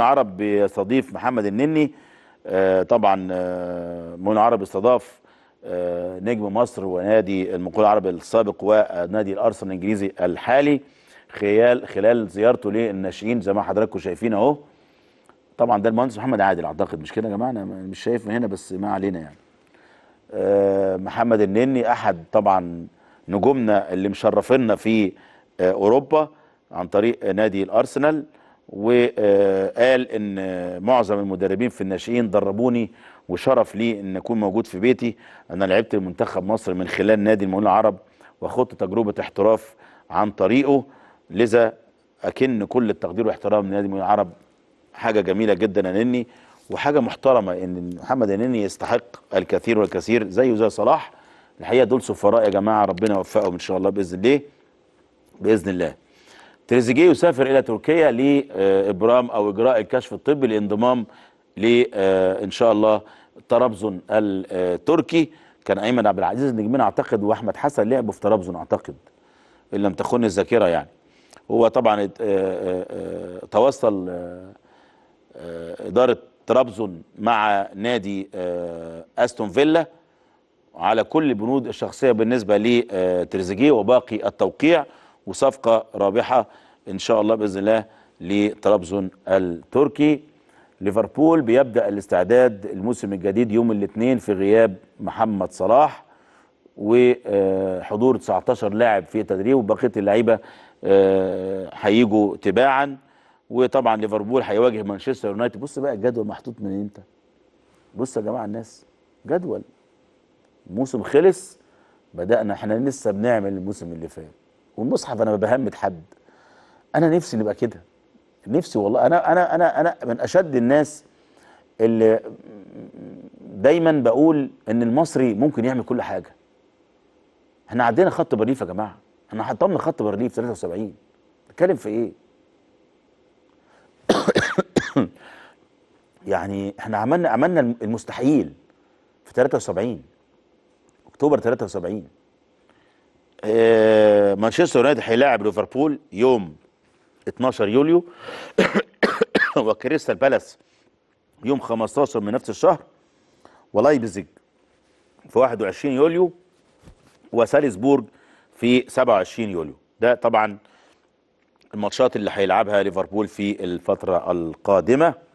العرب بيستضيف محمد النني آه، طبعا آه، من عرب استضاف آه، نجم مصر ونادي المقول العربي السابق ونادي الارسنال الانجليزي الحالي خلال خلال زيارته للناشئين زي ما حضراتكم شايفين اهو طبعا ده المهندس محمد عادل اعتقد مش كده يا جماعه انا مش شايف من هنا بس ما علينا يعني محمد النني احد طبعا نجومنا اللي مشرفنا في اوروبا عن طريق نادي الارسنال وقال ان معظم المدربين في الناشئين دربوني وشرف لي ان اكون موجود في بيتي انا لعبت المنتخب مصر من خلال نادي المقاولين العرب وخضت تجربه احتراف عن طريقه لذا اكن كل التقدير واحترام لنادي المقاولين العرب حاجه جميله جدا انني وحاجه محترمه ان محمد انني يستحق الكثير والكثير زيه زي صلاح الحقيقه دول سفراء يا جماعه ربنا يوفقهم ان شاء الله باذن الله باذن الله تريزيجيه يسافر الى تركيا لابرام او اجراء الكشف الطبي لانضمام ل آه، ان شاء الله طرابزون التركي كان ايمن عبد العزيز النجمين اعتقد واحمد حسن لعبوا في طرابزون اعتقد ان لم تخن الذاكره يعني هو طبعا آه، آه، توصل اداره طرابزون مع نادي استون فيلا على كل بنود الشخصيه بالنسبه لتريزيجيه وباقي التوقيع وصفقة رابحة إن شاء الله بإذن الله لطرابزون التركي ليفربول بيبدأ الاستعداد الموسم الجديد يوم الاثنين في غياب محمد صلاح وحضور 19 لاعب في تدريب وبقية اللعيبة آه، هيجوا تباعا وطبعا ليفربول هيواجه مانشستر يونايتد بص بقى الجدول محطوط من امتى بص يا جماعة الناس جدول الموسم خلص بدأنا احنا لسه بنعمل الموسم اللي فات والمصحف انا ما بهمد حد انا نفسي نبقى كده نفسي والله انا انا انا انا من اشد الناس اللي دايما بقول ان المصري ممكن يعمل كل حاجه احنا عدينا خط برليف يا جماعه احنا حطمنا خط برليف 73 بتكلم في ايه يعني احنا عملنا عملنا المستحيل في 73 اكتوبر 73 آه، مانشستر يونايتد هيلاعب ليفربول يوم 12 يوليو وكريستال بالاس يوم 15 من نفس الشهر ولايبزيج في 21 يوليو وسالزبورج في 27 يوليو ده طبعا الماتشات اللي هيلعبها ليفربول في الفترة القادمة